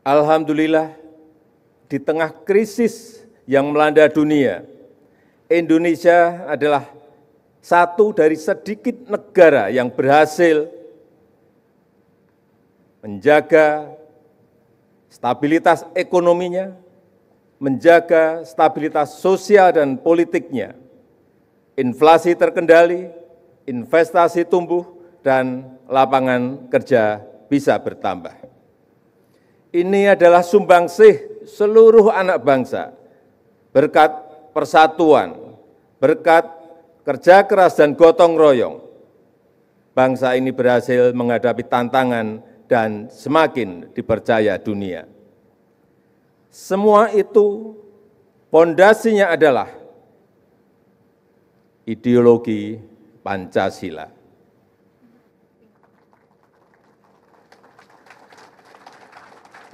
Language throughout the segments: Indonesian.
Alhamdulillah, di tengah krisis yang melanda dunia, Indonesia adalah satu dari sedikit negara yang berhasil menjaga stabilitas ekonominya, menjaga stabilitas sosial dan politiknya, inflasi terkendali, investasi tumbuh, dan lapangan kerja bisa bertambah. Ini adalah sumbangsih seluruh anak bangsa. Berkat persatuan, berkat kerja keras dan gotong royong, bangsa ini berhasil menghadapi tantangan dan semakin dipercaya dunia. Semua itu pondasinya adalah ideologi Pancasila.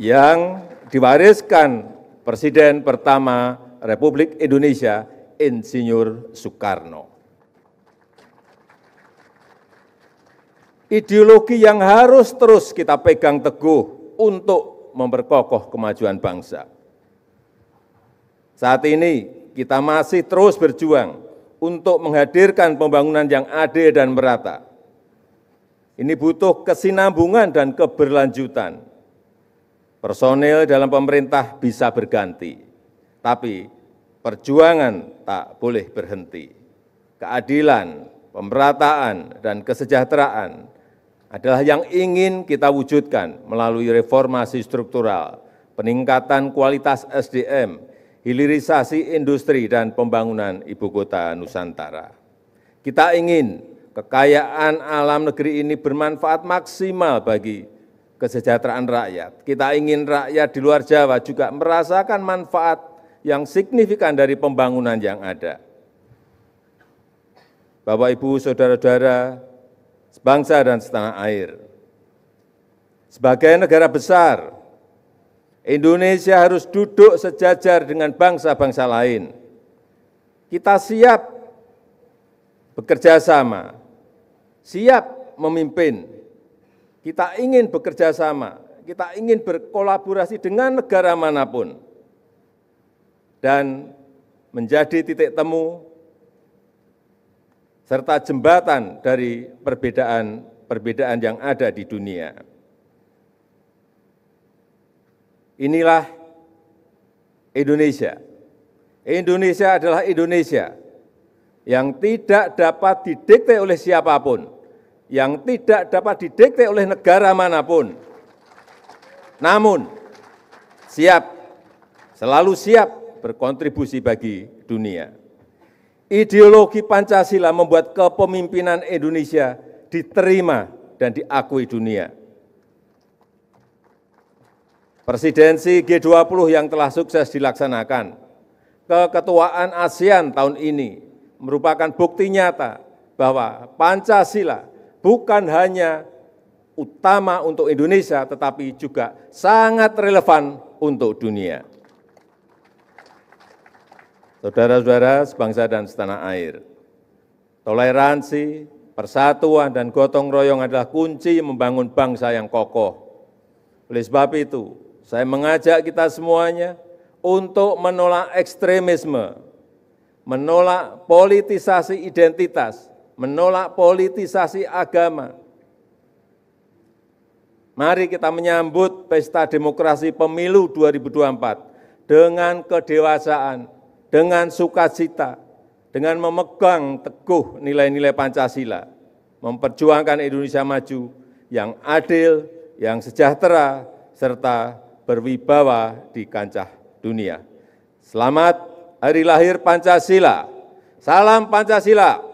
yang diwariskan Presiden pertama Republik Indonesia, Insinyur Soekarno. Ideologi yang harus terus kita pegang teguh untuk memperkokoh kemajuan bangsa. Saat ini kita masih terus berjuang untuk menghadirkan pembangunan yang adil dan merata. Ini butuh kesinambungan dan keberlanjutan Personil dalam pemerintah bisa berganti, tapi perjuangan tak boleh berhenti. Keadilan, pemerataan, dan kesejahteraan adalah yang ingin kita wujudkan melalui reformasi struktural, peningkatan kualitas SDM, hilirisasi industri, dan pembangunan ibu kota Nusantara. Kita ingin kekayaan alam negeri ini bermanfaat maksimal bagi kesejahteraan rakyat. Kita ingin rakyat di luar Jawa juga merasakan manfaat yang signifikan dari pembangunan yang ada. Bapak, Ibu, Saudara-saudara, sebangsa dan setanah air. Sebagai negara besar, Indonesia harus duduk sejajar dengan bangsa-bangsa lain. Kita siap bekerja sama, siap memimpin kita ingin bekerja sama, kita ingin berkolaborasi dengan negara manapun. Dan menjadi titik temu serta jembatan dari perbedaan-perbedaan yang ada di dunia. Inilah Indonesia. Indonesia adalah Indonesia yang tidak dapat didikte oleh siapapun yang tidak dapat didikte oleh negara manapun. Namun, siap, selalu siap berkontribusi bagi dunia. Ideologi Pancasila membuat kepemimpinan Indonesia diterima dan diakui dunia. Presidensi G20 yang telah sukses dilaksanakan, keketuaan ASEAN tahun ini merupakan bukti nyata bahwa Pancasila bukan hanya utama untuk Indonesia, tetapi juga sangat relevan untuk dunia. Saudara-saudara sebangsa dan setanah air, toleransi, persatuan, dan gotong royong adalah kunci membangun bangsa yang kokoh. Oleh sebab itu, saya mengajak kita semuanya untuk menolak ekstremisme, menolak politisasi identitas, menolak politisasi agama. Mari kita menyambut pesta demokrasi pemilu 2024 dengan kedewasaan, dengan sukacita, dengan memegang teguh nilai-nilai Pancasila, memperjuangkan Indonesia maju yang adil, yang sejahtera, serta berwibawa di kancah dunia. Selamat Hari Lahir Pancasila. Salam Pancasila.